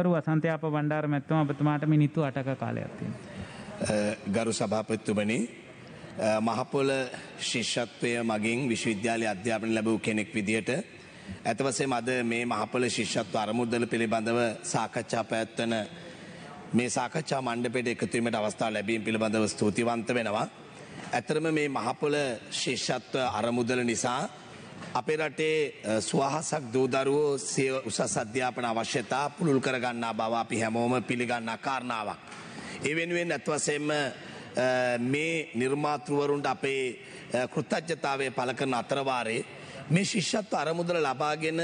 කරු වසන්තයාප බණ්ඩාර මැත්තම අපතුමාට මිනිත්තු අටක කාලයක්ති. ගරු සභාපත්තුමනි මහපොල ශිෂ්ෂත්වය මගින් විශ්වවිද්‍යාලය අධ්‍යාපන ලැබූ කෙනෙක් විදිහට ඇතවසේ මද මේ මහපොල ශිෂ්ෂත්ව අරමුදල පිළිබඳව සාකච්ඡා පැත්වන මේ සාකච්ඡා මණ්ඩපෙට එකතුීමට අවස්ථා ලැබීම් පිළිබඳව ස්තුතිවන්ත වෙනවා. ඇතරම මේ මහපොල ශිෂ්ෂත්ව අරමුදල නිසා අපේ රටේ ස්වාහසක් දූදරුවෝ සය උසස් අධ්‍යාපන අවශ්‍යතා පුළුල් කරගන්නා බව අපි හැමෝම පිළිගන්නා කාරණාවක්. ඒ වෙනුවෙන් ඇත්වසෙම මේ නිර්මාතෘවරුන්ට අපේ කෘතජ්ජතාවය පලකරන අතරවාරේ මේ ශිෂ්‍යත්ව අරමුදල ලබාගෙන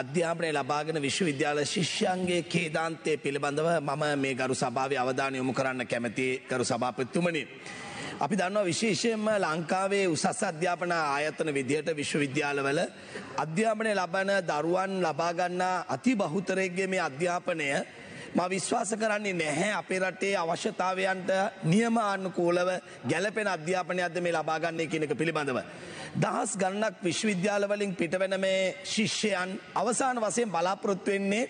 අධ්‍යාපනය ලබාගෙන විශ්වවිද්‍යාල ශිෂ්‍යන්ගේ කේදාන්තය පිළිබඳව මම මේ ගරු සභාව අවධානය යොමු කරන්න කැමති ගරු සභාපත්තුමනි. අපි දන්නවා විශේෂයෙන්ම ලංකාවේ උසස් අධ්‍යාපන ආයතන විදිහට විශ්වවිද්‍යාලවල අධ්‍යාපනය ලබන දරුවන් ලබාගන්නා අති බහුතරයක්ගේ මේ අධ්‍යාපනය ම විශ්වාස කරන්නේ නැහැ අපේ රටේ අවශ්‍යතාවයන්ට නියමානුකූලව ගැලපෙන අධ්‍යාපනයක්ද මේ ලබාගන්නේ කියනක පිළිබඳව. දහස් ගන්නක් විශ්වවිද්‍යාලවලින් පිටවැන මේ ශිෂ්‍යයන් අවසාන වසයෙන් බලාපොරොත්තුවෙන්නේ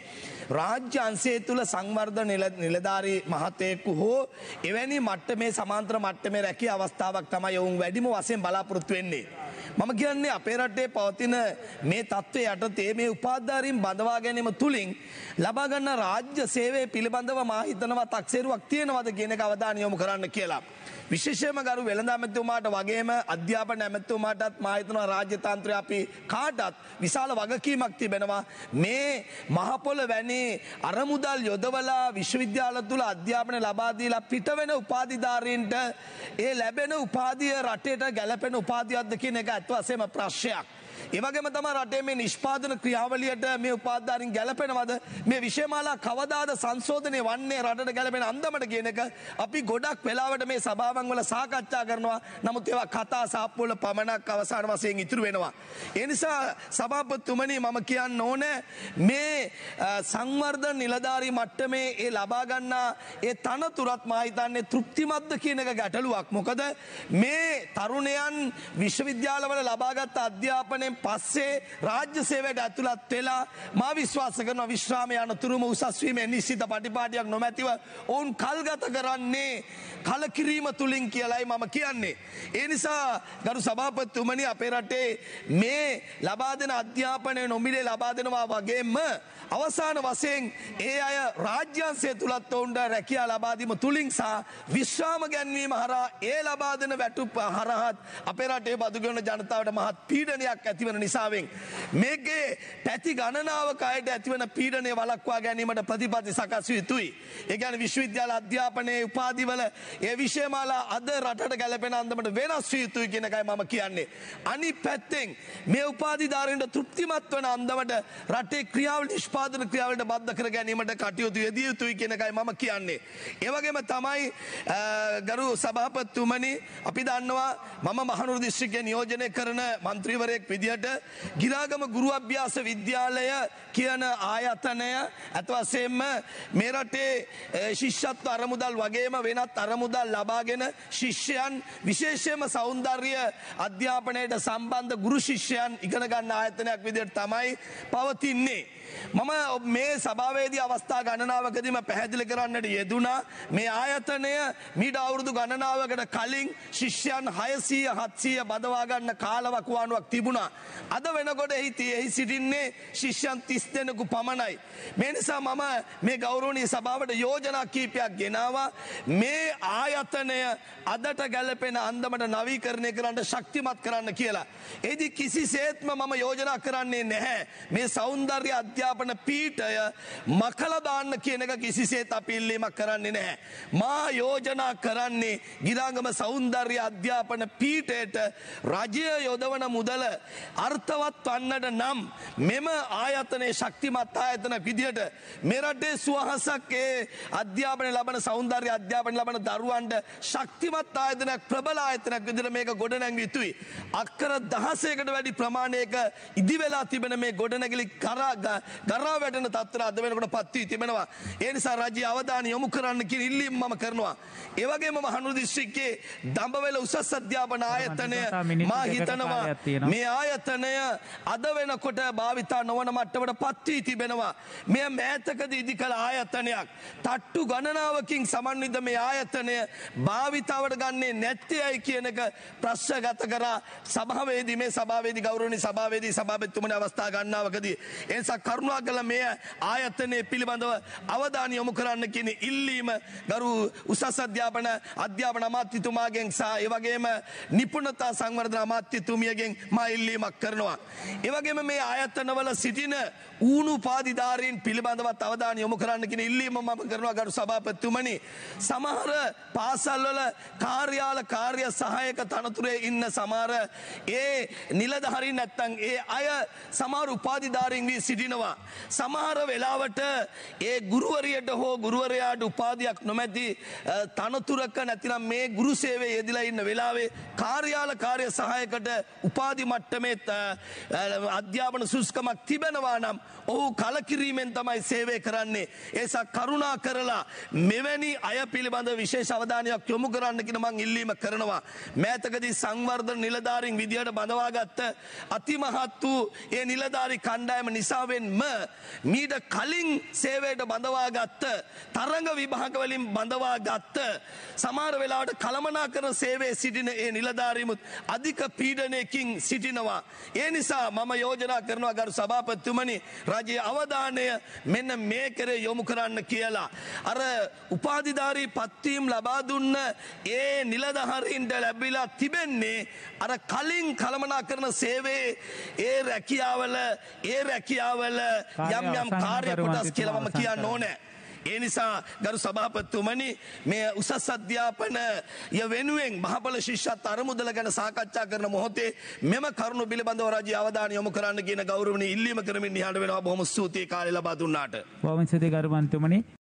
රාජ්‍යන්සේ තුළ සංවර්ධ නිලධාරී මහතයෙක්කු හෝ එවැනි මට්ට මේ සමාන්ත්‍ර මට්ට මේ රැකි අවස්ථාවක් තමයි ඔවුන් වැඩිම වසයෙන් බලාපොරොත්තුවෙන්නේ. මම කියන්නේ අපේ රටේ පවතින මේ තත්ත්වය යටතේ මේ උපාධාරීන් බඳවා ගැනීම තුලින් ලබා ගන්න රාජ්‍ය සේවය පිළිබඳව මා හිතනවා තක්සේරුවක් තියෙනවද කියන එක අවධානය යොමු කරන්න කියලා. විශේෂයම ගරු වෙළඳ ඇමැතිතුමාට වගේම අධ්‍යාපන ඇමැතිතුමාටත් මා හිතනවා රාජ්‍ය තන්ත්‍රය අපි කාටත් විශාල වගකීමක් තිබෙනවා මේ මහපොළ වැනි අරමුදල් යොදවලා විශ්වවිද්‍යාල තුල අධ්‍යාපනය ලබා දීලා පිටවෙන උපාධිධාරීන්ට ඒ ලැබෙන උපාධිය රටේට ගැලපෙන උපාධියක්ද කියන එක É, Tuacema pra Checo. එවගේම තමයි රටේ මේ නිෂ්පාදන ක්‍රියාවලියට මේ උපාධාරින් ගැලපෙනවද මේ විෂයමාලා කවදාද සංශෝධනය වන්නේ රටට ගැලපෙන අන්දමට කියන එක අපි ගොඩක් වෙලාවට මේ සභාවන් වල සාකච්ඡා කරනවා නමුත් ඒවා කතා සාප්පු වල පමණක් අවසාන වශයෙන් ඉතුරු වෙනවා ඒ නිසා සභාපතිතුමනි මම කියන්න ඕනේ මේ සංවර්ධන නිලධාරී මට්ටමේ ඒ ලබා ගන්නා ඒ තනතුරත් මා හිතන්නේ තෘප්තිමත්ද කියන එක ගැටලුවක්. මොකද මේ තරුණයන් විශ්වවිද්‍යාලවල ලබාගත් අධ්‍යාපනය ගැනීමෙන් පස්සේ රාජ්‍ය සේවයට ඇතුළත් වෙලා මා විශ්වාස කරනවා විශ්‍රාම යන තුරුම උසස් වීමේ නිශ්චිත පටිපාටියක් නොමැතිව ඔවුන් කල්ගත කරන්නේ කලකිරීම තුලින් කියලායි මම කියන්නේ. ඒ නිසා ගරු සභාපතිතුමනි අපේ රටේ මේ ලබා දෙන අධ්‍යාපනය නොමිලේ ලබා දෙනවා වගේම අවසාන වශයෙන් ඒ අය රාජ්‍යංශය තුලත් ඔවුන්ට රැකියා ලබා දීම තුලින් සහ විශ්‍රාම ගැන්වීම හරහා ඒ ලබා දෙන වැටුප හරහත් අපේ රටේ බදුගොන ජනතාවට මහත් පීඩනයක් ඇති ඇතිවන නිසාවෙන්. මේකේ පැති ගණනාවක අයට ඇතිවන පීඩනය වලක්වා ගැනීමට ප්‍රතිපති සකස් යුතුයි. ඒගැන විශ්වවිද්‍යාල අධ්‍යාපනයේ උපාදිවල ඒ විෂයමාලා අද රටට ගැලපෙන අන්දමට වෙනස් යුතුයි කියනකයි මම කියන්නේ. අනි පැත්තෙන් මේ උපාධිධාරයට තෘප්තිමත් වන අන්දමට රටේ ක්‍රියාව නිෂ්පාදන ක්‍රියාවට බද්ධ කර ගැනීමට කටයුතු යදිය යුතුයි කියනකයි මම කියන්නේ. ඒවගේම තමයි ගරු සභාපත්තුමනි අපි දන්නවා මම මහනුර දිශ්‍රිකය නියෝජනය කරන මන්ත්‍රීවරයෙක් විදිහ විදිහට ගිලාගම ගුරු අභ්‍යාස විද්‍යාලය කියන ආයතනය ඇතවසයෙන්ම මේ රටේ ශිෂ්‍යත්ව අරමුදල් වගේම වෙනත් අරමුදල් ලබාගෙන ශිෂ්‍යයන් විශේෂයෙන්ම සෞන්දර්ය අධ්‍යාපනයට සම්බන්ධ ගුරු ශිෂ්‍යයන් ඉගෙන ගන්න ආයතනයක් විදිහට තමයි පවතින්නේ. මම මේ සභාවේදී අවස්ථා ගණනාවකදීම පැහැදිලි කරන්නට යෙදුනා මේ ආයතනය මීට අවුරුදු ගණනාවකට කලින් ශිෂ්‍යයන් 600 700 බදවා ගන්න කාලවකවානුවක් තිබුණා. අද වෙනකොට එහි එහි සිටින්නේ ශිෂ්‍යන් තිස් දෙනෙකු පමණයි. මේ නිසා මම මේ ගෞරවනීය සභාවට යෝජනා කීපයක් ගෙනාවා මේ ආයතනය අදට ගැලපෙන අන්දමට නවීකරණය කරන්න ශක්තිමත් කරන්න කියලා. ඒදි කිසිසේත්ම මම යෝජනා කරන්නේ නැහැ. මේ సౌందර්ය අධ්‍යාපන පීඨය මකලා දාන්න කියන එක කිසිසේත් අපි ඉල්ලීමක් කරන්නේ නැහැ. මා යෝජනා කරන්නේ ගිරාගම సౌందර්ය අධ්‍යාපන පීඨයට රජය යොදවන මුදල අර්ථවත් වන්නට නම් මෙම ආයතනයේ ශක්තිමත් ආයතන විදිහට මෙරටේ සුවහසක් ඒ අධ්‍යාපනය ලබන සෞන්දර්ය අධ්‍යාපනය ලබන දරුවන්ට ශක්තිමත් ආයතනයක් ප්‍රබල ආයතනයක් විදිහට මේක ගොඩනැංවිය යුතුයි. අක්කර 16කට වැඩි ප්‍රමාණයක ඉදි වෙලා තිබෙන මේ ගොඩනැගිලි කරා ගරා වැටෙන තත්ත්වර අද වෙනකොට පත් වී තිබෙනවා. ඒ නිසා රජයේ අවධානය යොමු කරන්න කියන ඉල්ලීම මම කරනවා. ඒ වගේම මහනුවර දිස්ත්‍රික්කයේ දඹවැල උසස් අධ්‍යාපන ආයතනය මා හිතනවා මේ ආයතනය ආයතනය අද වෙනකොට භාවිතා නොවන මට්ටමට පත්වී තිබෙනවා. මෙය මෑතකද ඉදි කළ ආයතනයක්. තට්ටු ගණනාවකින් සමන්විත මේ ආයතනය භාවිතාවට ගන්නේ නැත්තයයි කියනක ප්‍රශ්න ගත කරා සභාවේදී මේ සභාවේදී ගෞරවනීය සභාවේදී සභාපතිතුමනි අවස්ථා ගන්නවකදී එනිසා කරුණා කළ මේ ආයතනය පිළිබඳව අවධානය යොමු කරන්න කියන ඉල්ලීම ගරු උසස් අධ්‍යාපන අධ්‍යාපන අමාත්‍යතුමාගෙන් සහ ඒ වගේම නිපුණතා සංවර්ධන අමාත්‍යතුමියගෙන් මා ඉල්ලීම කිරීමක් කරනවා. එවගේම මේ ආයත්තනවල සිටින ඌනු පාධිධාරීන් පිළිබඳවත් අවධාන යොමු කරන්න කියෙන ඉල්ලීම ම කරනවා ගරු සභාපත්තුමනි. සමහර පාසල්වල කාර්යාල කාර්ය සහයක තනතුරේ ඉන්න සමාර ඒ නිලධහරි නැත්තන් ඒ අය සමාර උපාධිධාරීන් වී සිටිනවා. සමහර වෙලාවට ඒ ගුරුවරියට හෝ ගුරුවරයාට උපාධයක් නොමැති තනතුරක නැතිනම් මේ ගුරු සේවේ යෙදිලා ඉන්න වෙලාවේ කාර්යාල කාර්ය සහයකට උපාධි මට්ටමේ ඒත් අධ්‍යාපන සුස්කමක් තිබෙනවා නම් ඔහු කලකිරීමෙන් තමයි සේවය කරන්නේ. ඒසා කරුණා කරලා මෙවැනි අය පිළිබඳ විශේෂ අවධානයක් යොමු කරන්න කියන මං ඉල්ලීම කරනවා. මෑතකදී සංවර්ධන නිලධාරීන් විදියට බඳවාගත්ත අතිමහත් වූ ඒ නිලධාරී කණ්ඩායම නිසාවෙන්ම මීට කලින් සේවයට බඳවාගත්ත තරඟ විභාගවලින් බඳවාගත්ත සමහර වෙලාවට කළමනා කරන සේවයේ සිටින ඒ නිලධාරීමුත් අධික පීඩනයකින් සිටිනවා තියෙනවා. ඒ නිසා මම යෝජනා කරනවා ගරු සභාපතිතුමනි රජයේ අවධානය මෙන්න මේ කරේ යොමු කරන්න කියලා. අර උපාධිධාරී පත්වීම් ලබා දුන්න ඒ නිලධාරීන්ට ලැබිලා තිබෙන්නේ අර කලින් කළමනා කරන සේවේ ඒ රැකියාවල ඒ රැකියාවල යම් යම් කාර්ය කොටස් කියලා මම කියන්න ඕනේ. ඒ නිසා ගරු සභාපතිතුමනි මේ උසස් අධ්‍යාපන ය වෙනුවෙන් මහපල ශිෂ්‍යත් අරමුදල ගැන සාකච්ඡා කරන මොහොතේ මෙම කරුණු පිළිබඳව රජයේ අවධානය යොමු කරන්න කියන ගෞරවණීය ඉල්ලීම කරමින් නිහඬ වෙනවා බොහොම ස්තුතියි කාලය ලබා දුන්නාට. වවන්සතේ ගරුමන්තුමනි